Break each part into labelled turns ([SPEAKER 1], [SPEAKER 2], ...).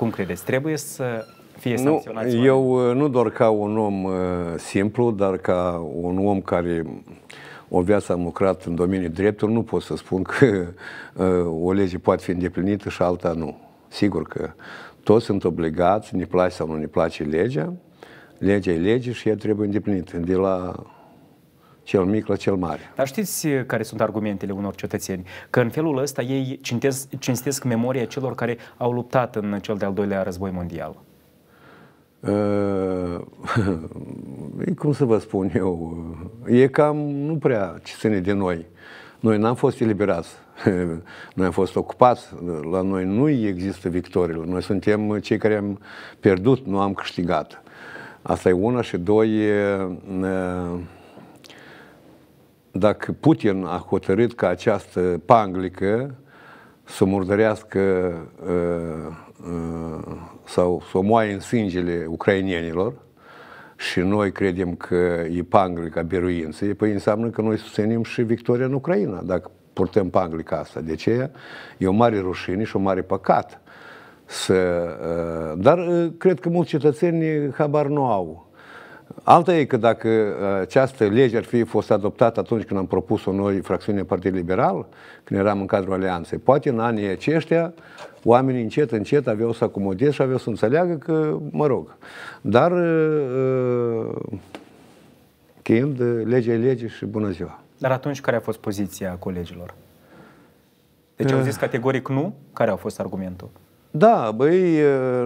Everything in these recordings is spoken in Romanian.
[SPEAKER 1] Cum credeți? Trebuie să fie nu,
[SPEAKER 2] Eu uh, nu doar ca un om uh, simplu, dar ca un om care o viață am lucrat în domeniul dreptului, nu pot să spun că uh, o lege poate fi îndeplinită și alta nu. Sigur că toți sunt obligați, ne place sau nu ne place legea, legea e lege și ea trebuie îndeplinită
[SPEAKER 1] de la cel mic la cel mare. Dar știți eh, care sunt argumentele unor cetățeni? Că în felul ăsta ei cintesc, cinstesc memoria celor care au luptat în cel de-al doilea război mondial.
[SPEAKER 2] Eh, e, cum să vă spun eu, eh, e cam nu prea ce ține de noi. Noi n-am fost eliberați, noi am fost ocupați, la noi nu există victorii. noi suntem cei care am pierdut, nu am câștigat. Asta e una și doi, e, e, dacă Putin a hotărât ca această panglică să murdărească uh, uh, sau să moaie în sângele ucrainienilor și noi credem că e panglica biruinței, păi înseamnă că noi susținem și victoria în Ucraina, dacă purtăm panglica asta. De aceea e o mare rușine și o mare păcat. Să, uh, dar uh, cred că mulți cetățeni habar nu au Alta e că dacă uh, această lege ar fi fost adoptată atunci când am propus-o noi fracțiunea Partidului Liberal, când eram în cadrul Alianței, poate în anii aceștia oamenii încet, încet aveau să acomodeze și aveau să înțeleagă că, mă rog, dar uh, uh, cheind legea lege și bună ziua.
[SPEAKER 1] Dar atunci care a fost poziția colegilor? Deci au zis categoric nu? Care a fost argumentul?
[SPEAKER 2] Da, băi,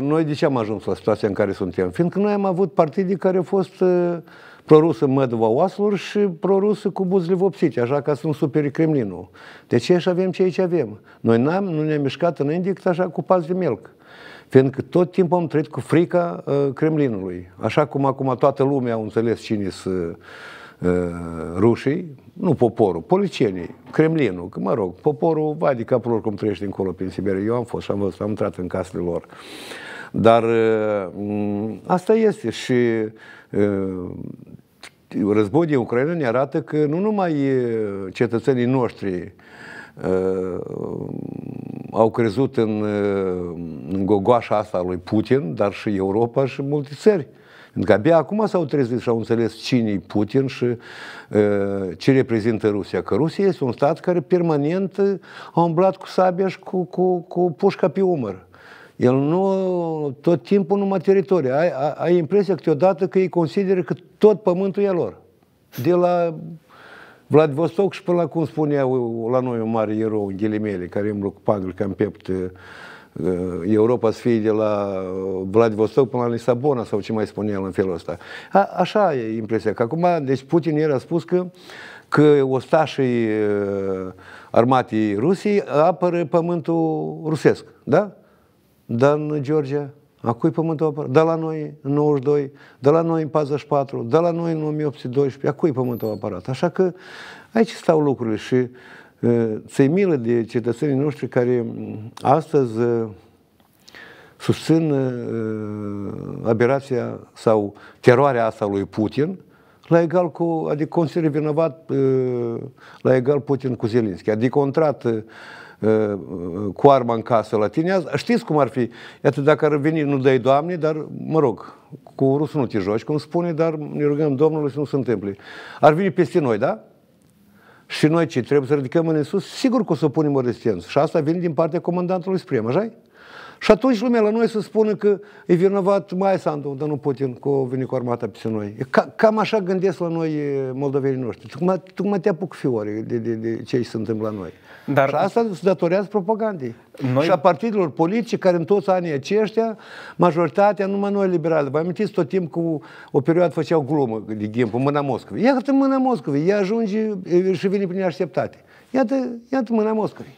[SPEAKER 2] noi de ce am ajuns la situația în care suntem? Fiindcă noi am avut partide care au fost prorusă mădva oaselor și prorusă cu buzile vopsite, așa că sunt super Kremlinul. De ce și avem ce aici avem? Noi n-am, nu ne-am mișcat înainte decât așa cu pas de melc. Fiindcă tot timpul am trăit cu frica uh, Kremlinului. Așa cum acum toată lumea a înțeles cine sunt uh, Uh, rușii, nu poporul, policienii, Kremlinul, că mă rog, poporul va de capul cum trăiește încolo prin Siberia. Eu am fost și am văzut, am intrat în casele lor. Dar uh, asta este și uh, războiul din Ucraina ne arată că nu numai cetățenii noștri au crezut în, în gogoașa asta a lui Putin, dar și Europa și multe țări. Uh, pentru că abia acum s-au trezit și au înțeles cine e Putin și uh, ce reprezintă Rusia. Că Rusia este un stat care permanent a umblat cu sabia și cu, cu, cu pușca pe umăr. El nu, tot timpul numai teritoriu. Ai, ai impresia câteodată că ei consideră că tot pământul e lor. De la Vladivostok și până la, cum spunea la noi un mare erou, în ghilimele, care îmblă cu panul cam pept Eh, Europa să fie de la eh, Vladivostok până la Lisabona sau ce mai spune el în felul ăsta. A, așa e impresia. Că acum, deci Putin era spus că, că ostașii eh, armatei Rusiei apără pământul rusesc. Da? Dar în Georgia a cui pământul apără? De la noi în 92, de la noi în 44, de la noi în 1812, a cui pământul apărat? Așa că aici stau lucrurile și ți milă de cetățenii noștri care astăzi susțin aberația sau teroarea asta lui Putin, la egal cu, adică consideră vinovat la egal Putin cu Zelinski. Adică contrat cu arma în casă la tine. Știți cum ar fi? Iată, dacă ar veni, nu dai Doamne, dar, mă rog, cu rusul nu te joci, cum spune, dar ne rugăm Domnului să nu se întâmple. Ar veni peste noi, da? Și noi ce trebuie să ridicăm în sus, sigur că o să punem o rezistență. Și asta vine din partea comandantului Sprem, așa -i? Și atunci lumea la noi să spună că e vinovat mai Sandu, dar nu Putin, că a venit cu armata pe noi. Ca, cam așa gândesc la noi moldovenii noștri. Tu mă te apuc fiori de, de, de ce se întâmplă la noi. Dar... Și asta se datorează propagandei. Noi... Și a partidelor politice, care în toți anii aceștia, majoritatea numai noi liberale. Vă amintiți tot timpul cu o perioadă făceau glumă, de ghimpă, mâna Moscovei. Iată mâna Moscovei, ea ajunge și vine prin așteptate. Iată, iată mâna Moscovei.